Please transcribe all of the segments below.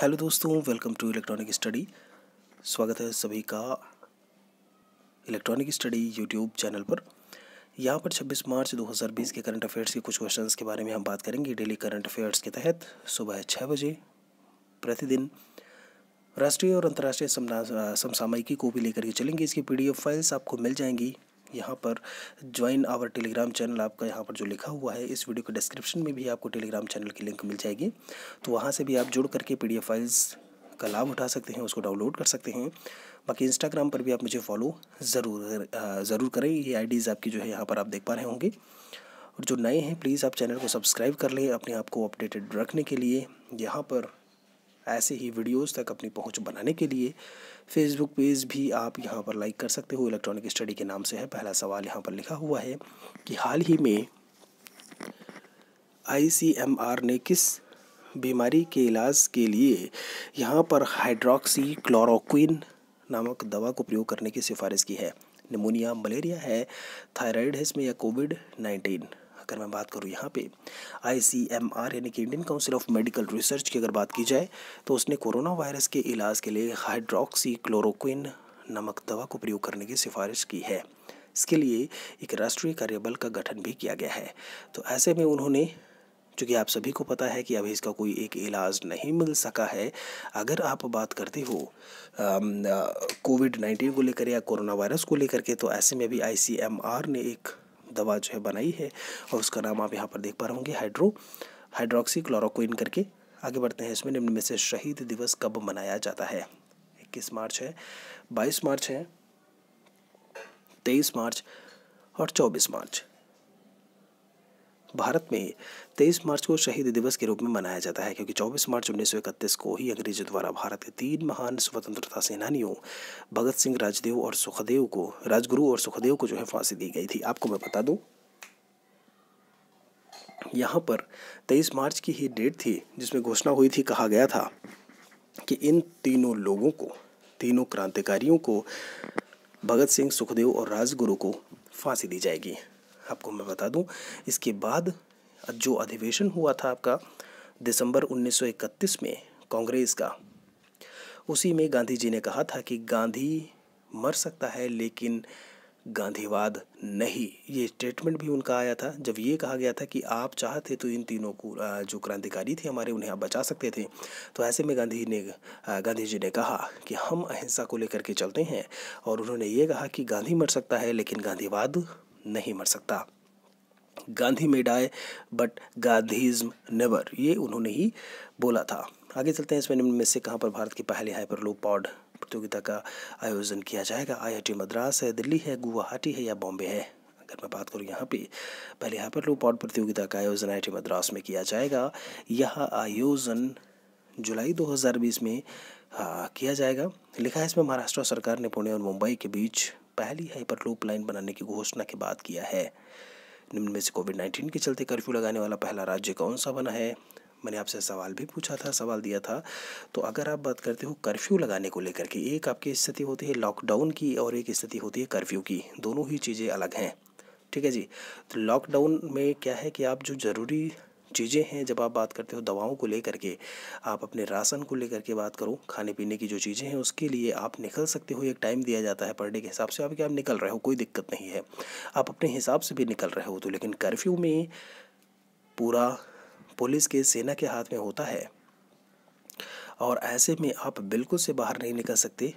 hello दोस्तों welcome to electronic study स्वागत है सभी का इलेक्ट्रॉनिक स्टडी यूट्यूब चैनल पर यहाँ पर 26 मार्च 2020 के करंट अफेयर्स के कुछ क्वेश्चंस के बारे में हम बात करेंगे डेली करंट अफेयर्स के तहत सुबह छः बजे प्रतिदिन राष्ट्रीय और अंतर्राष्ट्रीय समसामयिकी को भी लेकर के चलेंगे इसकी पी फाइल्स आपको मिल जाएंगी यहाँ पर ज्वाइन आवर टेलीग्राम चैनल आपका यहाँ पर जो लिखा हुआ है इस वीडियो के डिस्क्रिप्शन में भी आपको टेलीग्राम चैनल की लिंक मिल जाएगी तो वहाँ से भी आप जुड़ करके पी फाइल्स का लाभ उठा सकते हैं उसको डाउनलोड कर सकते हैं बाकी इंस्टाग्राम पर भी आप मुझे फॉलो ज़रूर ज़रूर करें ये आईडीज़ आपकी जो है यहाँ पर आप देख पा रहे होंगे और जो नए हैं प्लीज़ आप चैनल को सब्सक्राइब कर लें अपने आप को अपडेटेड रखने के लिए यहाँ पर ऐसे ही वीडियोस तक अपनी पहुंच बनाने के लिए फेसबुक पेज भी आप यहाँ पर लाइक कर सकते हो इलेक्ट्रॉनिक स्टडी के नाम से है पहला सवाल यहाँ पर लिखा हुआ है कि हाल ही में आई ने किस बीमारी के इलाज के लिए यहाँ पर हाइड्रोक्सी क्लोरोक्विन नामक दवा को प्रयोग करने की सिफारिश की है निमोनिया मलेरिया है थायराइड है इसमें या कोविड नाइन्टीन अगर मैं बात करूँ यहाँ पे आर यानी कि Indian Council of Medical Research की अगर बात की जाए तो उसने कोरोना वायरस के इलाज के लिए हाइड्रोक्सी क्लोरोक्विन नमक दवा को प्रयोग करने की सिफारिश की है इसके लिए एक राष्ट्रीय कार्यबल का गठन भी किया गया है तो ऐसे में उन्होंने चूँकि आप सभी को पता है कि अभी इसका कोई एक इलाज नहीं मिल सका है अगर आप बात करते हो कोविड नाइन्टीन को लेकर या कोरोना वायरस को लेकर के तो ऐसे में भी आईसीएमआर ने एक दवा जो है बनाई है और उसका नाम आप यहाँ पर देख पा रहे होंगे हाइड्रो हाइड्रोक्सी क्लोरोक्विन करके आगे बढ़ते हैं इसमें निम्न में से शहीद दिवस कब मनाया जाता है इक्कीस मार्च है बाईस मार्च है तेईस मार्च और चौबीस मार्च भारत में 23 मार्च को शहीद दिवस के रूप में मनाया जाता है क्योंकि 24 मार्च उन्नीस को ही अंग्रेजों द्वारा भारत के तीन महान स्वतंत्रता सेनानियों भगत सिंह राजदेव और सुखदेव को राजगुरु और सुखदेव को जो है फांसी दी गई थी आपको मैं बता दूं यहाँ पर 23 मार्च की ही डेट थी जिसमें घोषणा हुई थी कहा गया था कि इन तीनों लोगों को तीनों क्रांतिकारियों को भगत सिंह सुखदेव और राजगुरु को फांसी दी जाएगी आपको मैं बता दूं इसके बाद जो अधिवेशन हुआ था आपका दिसंबर 1931 में कांग्रेस का उसी में गांधी जी ने कहा था कि गांधी मर सकता है लेकिन गांधीवाद नहीं ये स्टेटमेंट भी उनका आया था जब ये कहा गया था कि आप चाहते तो इन तीनों को जो क्रांतिकारी थे हमारे उन्हें आप बचा सकते थे तो ऐसे में गांधी ने गांधी जी ने कहा कि हम अहिंसा को लेकर के चलते हैं और उन्होंने ये कहा कि गांधी मर सकता है लेकिन गांधीवाद नहीं मर सकता Gandhi may die but Gandhism never ये उन्होंने ही बोला था आगे चलते हैं इसमें निम्न में से कहाँ पर भारत की पहली लो पॉड प्रतियोगिता का आयोजन किया जाएगा आईआईटी मद्रास है दिल्ली है गुवाहाटी है या बॉम्बे है अगर मैं बात करूँ यहाँ पे पहले लो पॉड प्रतियोगिता का आयोजन आई मद्रास में किया जाएगा यह आयोजन जुलाई 2020 में आ, हाँ, किया जाएगा लिखा है इसमें महाराष्ट्र सरकार ने पुणे और मुंबई के बीच पहली हाइपरलूप लाइन बनाने की घोषणा के बाद किया है निम्न में से कोविड नाइन्टीन के चलते कर्फ्यू लगाने वाला पहला राज्य कौन सा बना है मैंने आपसे सवाल भी पूछा था सवाल दिया था तो अगर आप बात करते हो कर्फ्यू लगाने को लेकर के एक आपकी स्थिति होती है लॉकडाउन की और एक स्थिति होती है कर्फ्यू की दोनों ही चीज़ें अलग हैं ठीक है जी तो लॉकडाउन में क्या है कि आप जो ज़रूरी चीज़ें हैं जब आप बात करते हो दवाओं को लेकर के आप अपने राशन को लेकर के बात करो खाने पीने की जो चीज़ें हैं उसके लिए आप निकल सकते हो एक टाइम दिया जाता है पर डे के हिसाब से आप क्या आप निकल रहे हो कोई दिक्कत नहीं है आप अपने हिसाब से भी निकल रहे हो तो लेकिन कर्फ्यू में पूरा पुलिस के सेना के हाथ में होता है और ऐसे में आप बिल्कुल से बाहर नहीं निकल सकते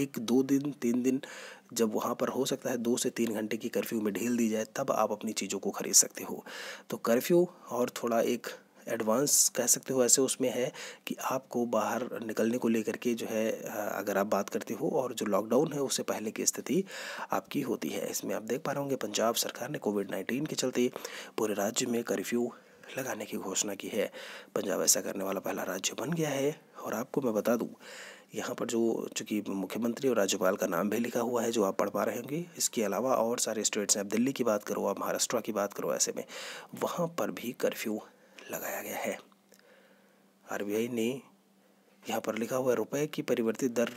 एक दो दिन तीन दिन जब वहाँ पर हो सकता है दो से तीन घंटे की कर्फ्यू में ढील दी जाए तब आप अपनी चीज़ों को खरीद सकते हो तो कर्फ्यू और थोड़ा एक एडवांस कह सकते हो ऐसे उसमें है कि आपको बाहर निकलने को लेकर के जो है अगर आप बात करते हो और जो लॉकडाउन है उससे पहले की स्थिति आपकी होती है इसमें आप देख पा रहे होंगे पंजाब सरकार ने कोविड नाइन्टीन के चलते पूरे राज्य में कर्फ्यू लगाने की घोषणा की है पंजाब ऐसा करने वाला पहला राज्य बन गया है और आपको मैं बता दूँ यहाँ पर जो चूँकि मुख्यमंत्री और राज्यपाल का नाम भी लिखा हुआ है जो आप पढ़ पा रहे होंगे इसके अलावा और सारे स्टेट्स हैं आप दिल्ली की बात करो आप महाराष्ट्र की बात करो ऐसे में वहाँ पर भी कर्फ्यू लगाया गया है आर ने यहाँ पर लिखा हुआ है रुपये की परिवर्तित दर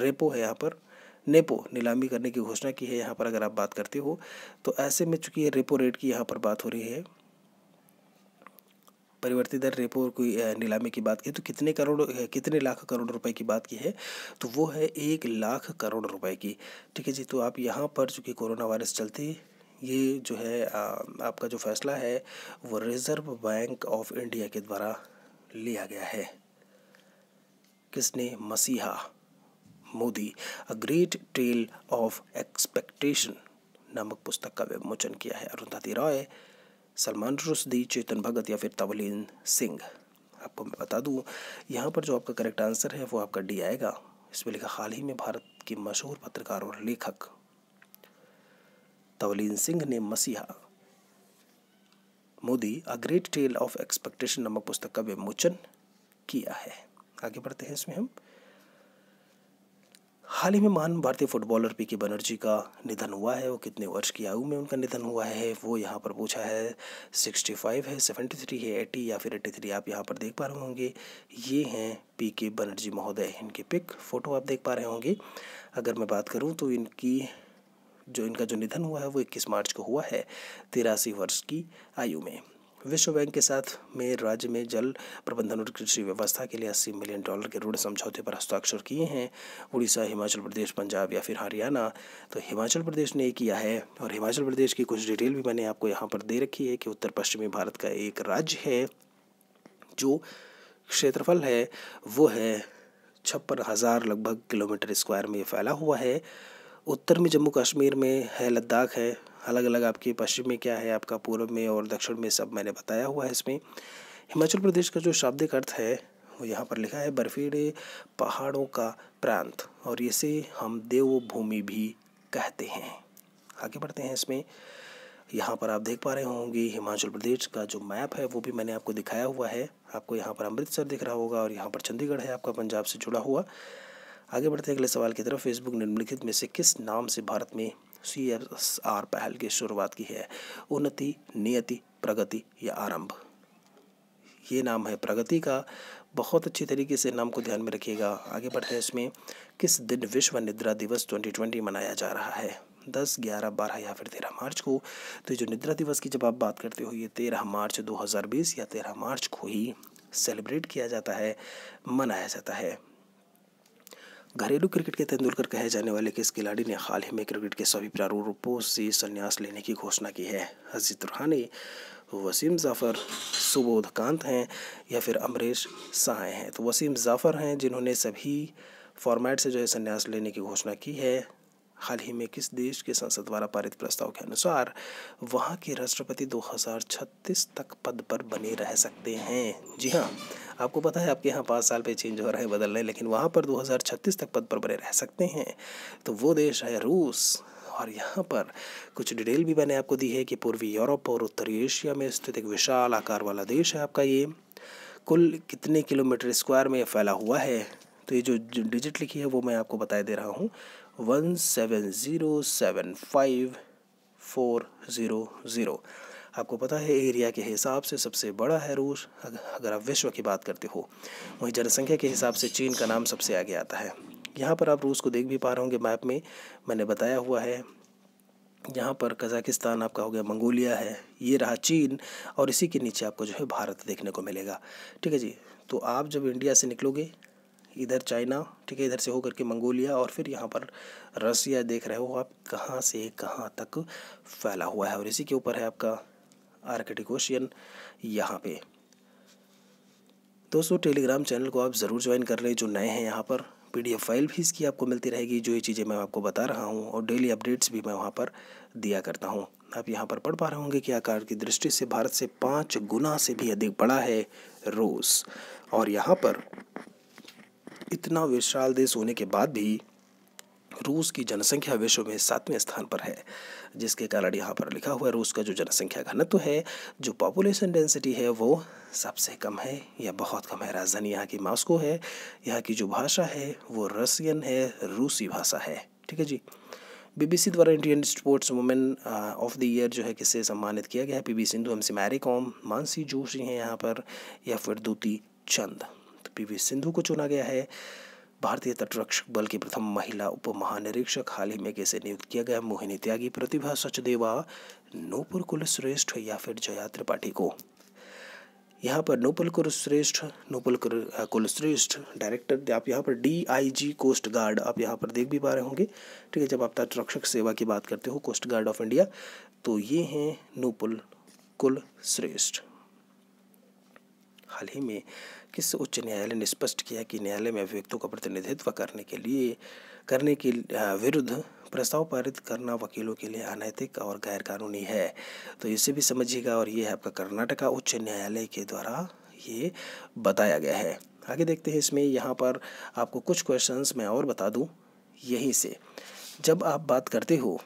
रेपो है यहाँ पर नेपो नीलामी करने की घोषणा की है यहाँ पर अगर आप बात करते हो तो ऐसे में चूँकि रेपो रेट की यहाँ पर बात हो रही है परिवर्तित दर रेपो और कोई नीलामी की बात की तो कितने करोड़ कितने लाख करोड़ रुपए की बात की है तो वो है एक लाख करोड़ रुपए की ठीक है जी तो आप यहाँ पर चूँकि कोरोना वायरस चलते ये जो है आ, आपका जो फैसला है वो रिज़र्व बैंक ऑफ इंडिया के द्वारा लिया गया है किसने मसीहा Modi a great tale of expectation नामक पुस्तक का विमोचन किया है अरुंधति रॉय सलमान रुशदी चेतन भगत या फिर तवलीन सिंह आपको मैं बता दूँ यहाँ पर जो आपका करेक्ट आंसर है वो आपका डी आएगा इसमें लिखा हाल ही में भारत के मशहूर पत्रकार और लेखक तवलीन सिंह ने मसीहा Modi a great tale of expectation नामक पुस्तक का विमोचन किया है आगे बढ़ते हैं इसमें हम हाल ही में मान भारतीय फुटबॉलर पी के बनर्जी का निधन हुआ है वो कितने वर्ष की आयु में उनका निधन हुआ है वो यहाँ पर पूछा है सिक्सटी फाइव है सेवेंटी थ्री है एटी या फिर थ्री आप यहाँ पर देख पा रहे होंगे ये हैं पी के बनर्जी महोदय इनके पिक फोटो आप देख पा रहे होंगे अगर मैं बात करूँ तो इनकी जो इनका जो निधन हुआ है वो इक्कीस मार्च को हुआ है तिरासी वर्ष की आयु में विश्व बैंक के साथ में राज्य में जल प्रबंधन और कृषि व्यवस्था के लिए अस्सी मिलियन डॉलर के ऋण समझौते पर हस्ताक्षर किए हैं उड़ीसा हिमाचल प्रदेश पंजाब या फिर हरियाणा तो हिमाचल प्रदेश ने किया है और हिमाचल प्रदेश की कुछ डिटेल भी मैंने आपको यहाँ पर दे रखी है कि उत्तर पश्चिमी भारत का एक राज्य है जो क्षेत्रफल है वो है छप्पन हज़ार लगभग किलोमीटर स्क्वायर में फैला हुआ है उत्तर में जम्मू कश्मीर में है लद्दाख है अलग अलग आपके पश्चिम में क्या है आपका पूर्व में और दक्षिण में सब मैंने बताया हुआ है इसमें हिमाचल प्रदेश का जो शाब्दिक अर्थ है वो यहाँ पर लिखा है बर्फीले पहाड़ों का प्रांत और इसे हम देवभूमि भी कहते हैं आगे बढ़ते हैं इसमें यहाँ पर आप देख पा रहे होंगे हिमाचल प्रदेश का जो मैप है वो भी मैंने आपको दिखाया हुआ है आपको यहाँ पर अमृतसर दिख रहा होगा और यहाँ पर चंडीगढ़ है आपका पंजाब से जुड़ा हुआ आगे बढ़ते हैं अगले सवाल की तरफ फेसबुक निम्नलिखित में से किस नाम से भारत में सी एस आर पहल की शुरुआत की है उन्नति नियति प्रगति या आरंभ ये नाम है प्रगति का बहुत अच्छी तरीके से नाम को ध्यान में रखिएगा आगे बढ़ते हैं इसमें किस दिन विश्व निद्रा दिवस 2020 मनाया जा रहा है दस ग्यारह बारह या फिर तेरह मार्च को तो जो निद्रा दिवस की जब आप बात करते हो ये तेरह मार्च 2020 या तेरह मार्च को ही सेलिब्रेट किया जाता है मनाया जाता है घरेलू क्रिकेट के तेंदुलकर कहे जाने वाले किस खिलाड़ी ने हाल ही में क्रिकेट के सभी प्रारूपों से संन्यास लेने की घोषणा की है अजीत रुहानी वसीम जाफ़र सुबोध कांत हैं या फिर अमरीश शाह हैं तो वसीम जाफ़र हैं जिन्होंने सभी फॉर्मेट से जो है संन्यास लेने की घोषणा की है हाल ही में किस देश के संसद द्वारा पारित प्रस्ताव के अनुसार वहाँ के राष्ट्रपति 2036 तक पद पर बने रह सकते हैं जी हाँ आपको पता है आपके यहाँ पाँच साल पे चेंज हो रहे हैं बदल रहे हैं लेकिन वहाँ पर 2036 तक पद पर बने रह सकते हैं तो वो देश है रूस और यहाँ पर कुछ डिटेल भी मैंने आपको दी है कि पूर्वी यूरोप और उत्तरी एशिया में स्थित एक विशाल आकार वाला देश है आपका ये कुल कितने किलोमीटर स्क्वायर में फैला हुआ है तो ये जो डिजिट लिखी है वो मैं आपको बताए दे रहा हूँ one seven zero seven five four zero zero आपको पता है एरिया के हिसाब से सबसे बड़ा है रूस अगर आप विश्व की बात करते हो वहीं जनसंख्या के हिसाब से चीन का नाम सबसे आगे आता है यहाँ पर आप रूस को देख भी पा रहे होंगे मैप में मैंने बताया हुआ है यहाँ पर कजाकिस्तान आपका हो गया मंगोलिया है ये रहा चीन और इसी के नीचे आपको जो है भारत देखने को मिलेगा ठीक है जी तो आप जब इंडिया से निकलोगे इधर चाइना ठीक है इधर से होकर के मंगोलिया और फिर यहाँ पर रसिया देख रहे हो आप कहाँ से कहाँ तक फैला हुआ है और इसी के ऊपर है आपका आर्किटिक ओशियन यहाँ पे दोस्तों टेलीग्राम चैनल को आप ज़रूर ज्वाइन कर लें जो नए हैं यहाँ पर पीडीएफ फाइल भी इसकी आपको मिलती रहेगी जो ये चीज़ें मैं आपको बता रहा हूँ और डेली अपडेट्स भी मैं वहाँ पर दिया करता हूँ आप यहाँ पर पढ़ पा रहे होंगे कि आकार की दृष्टि से भारत से पाँच गुना से भी अधिक बड़ा है रूस और यहाँ पर इतना विशाल देश होने के बाद भी रूस की जनसंख्या विश्व में सातवें स्थान पर है जिसके कारण यहाँ पर लिखा हुआ है रूस का जो जनसंख्या घनत्व है जो पॉपुलेशन डेंसिटी है वो सबसे कम है या बहुत कम है राजधानी यहाँ की मास्को है यहाँ की जो भाषा है वो रसियन है रूसी भाषा है ठीक है जी बीबीसी द्वारा Indian sportswoman of the year जो है किससे सम्मानित किया गया है पी वी सिंधु हमसे मैरी कॉम मानसी जोशी हैं यहाँ पर या फिर दूती चंद तो वी सिंधु को चुना गया है भारतीय तटरक्षक बल की प्रथम महिला उप महानिरीक्षक हाल ही में कैसे नियुक्त किया गया मोहिनी त्यागी प्रतिभा सचदेवा नूपुर कुल श्रेष्ठ या फिर जया त्रिपाठी को यहाँ पर नोपल कुल श्रेष्ठ नोपल कुल श्रेष्ठ डायरेक्टर आप यहाँ पर D I G coast guard आप यहाँ पर देख भी पा रहे होंगे ठीक है जब आप तटरक्षक सेवा की बात करते हो कोस्ट गार्ड ऑफ इंडिया तो ये हैं नोपल कुल श्रेष्ठ हाल ही में किस उच्च न्यायालय ने स्पष्ट किया कि न्यायालय में अभिव्यक्तों का प्रतिनिधित्व करने के लिए करने के विरुद्ध प्रस्ताव पारित करना वकीलों के लिए अनैतिक और गैरकानूनी है तो इसे भी समझिएगा और ये है आपका कर्नाटका उच्च न्यायालय के द्वारा ये बताया गया है आगे देखते हैं इसमें यहाँ पर आपको कुछ क्वेश्चंस मैं और बता दूँ यहीं से जब आप बात करते हो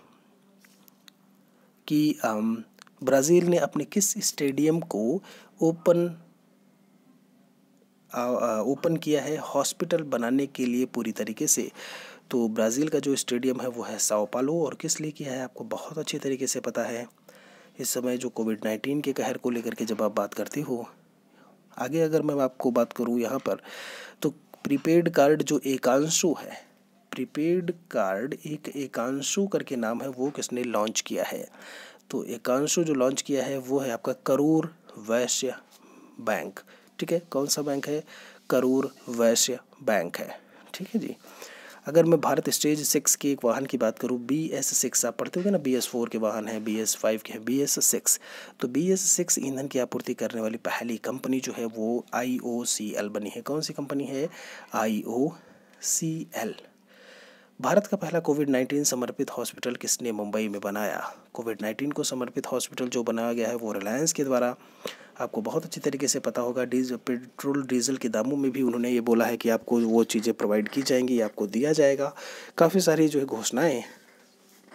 कि ब्राज़ील ने अपने किस स्टेडियम को ओपन ओपन किया है हॉस्पिटल बनाने के लिए पूरी तरीके से तो ब्राज़ील का जो स्टेडियम है वो है साओपालो और किस लिए किया है आपको बहुत अच्छे तरीके से पता है इस समय जो कोविड नाइन्टीन के कहर को लेकर के जब आप बात करते हो आगे अगर मैं आपको बात करूँ यहाँ पर तो प्रीपेड कार्ड जो एकांशु है प्रीपेड कार्ड एक एकांशु करके नाम है वो किसने लॉन्च किया है तो एकांशु जो लॉन्च किया है वो है आपका करूर वैश्य बैंक ठीक है कौन सा बैंक है करूर वैश्य बैंक है ठीक है जी अगर मैं भारत स्टेज सिक्स के एक वाहन की बात करूँ बी एस सिक्स आप पढ़ते हो ना बी एस फोर के वाहन हैं बी एस फाइव के हैं बी एस सिक्स तो बी एस सिक्स ईंधन की आपूर्ति करने वाली पहली कंपनी जो है वो आई ओ सी एल बनी है कौन सी कंपनी है आई ओ सी एल भारत का पहला कोविड नाइन्टीन समर्पित हॉस्पिटल किसने मुंबई में बनाया कोविड नाइन्टीन को समर्पित हॉस्पिटल जो बनाया गया है वो रिलायंस के द्वारा आपको बहुत अच्छी तरीके से पता होगा डीजल पेट्रोल डीजल के दामों में भी उन्होंने ये बोला है कि आपको वो चीज़ें प्रोवाइड की जाएंगी आपको दिया जाएगा काफ़ी सारी जो है घोषणाएँ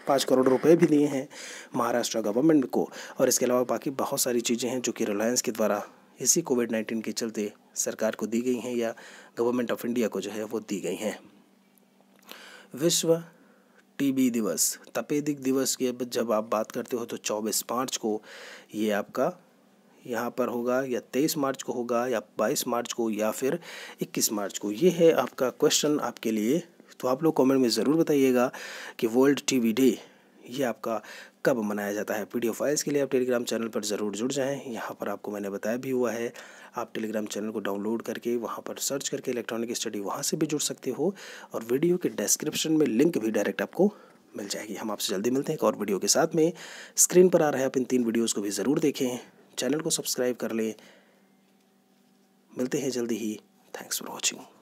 पाँच करोड़ रुपए भी दिए हैं महाराष्ट्र गवर्नमेंट को और इसके अलावा बाकी बहुत सारी चीज़ें हैं जो कि रिलायंस के द्वारा इसी कोविड नाइन्टीन के चलते सरकार को दी गई हैं या गवर्नमेंट ऑफ इंडिया को जो है वो दी गई हैं विश्व टीबी दिवस तपेदिक दिवस के जब आप बात करते हो तो चौबीस मार्च को ये आपका यहाँ पर होगा या तेईस मार्च को होगा या बाईस मार्च को या फिर इक्कीस मार्च को ये है आपका क्वेश्चन आपके लिए तो आप लोग कमेंट में ज़रूर बताइएगा कि वर्ल्ड टीवी डे ये आपका कब मनाया जाता है पीडीएफ फाइल्स के लिए आप टेलीग्राम चैनल पर ज़रूर जुड़ जाएं यहाँ पर आपको मैंने बताया भी हुआ है आप टेलीग्राम चैनल को डाउनलोड करके वहाँ पर सर्च करके इलेक्ट्रॉनिक स्टडी वहाँ से भी जुड़ सकते हो और वीडियो के डिस्क्रिप्शन में लिंक भी डायरेक्ट आपको मिल जाएगी हम आपसे जल्दी मिलते हैं एक और वीडियो के साथ में स्क्रीन पर आ रहे हैं आप इन तीन वीडियोज़ को भी ज़रूर देखें चैनल को सब्सक्राइब कर लें मिलते हैं जल्दी ही थैंक्स फॉर वॉचिंग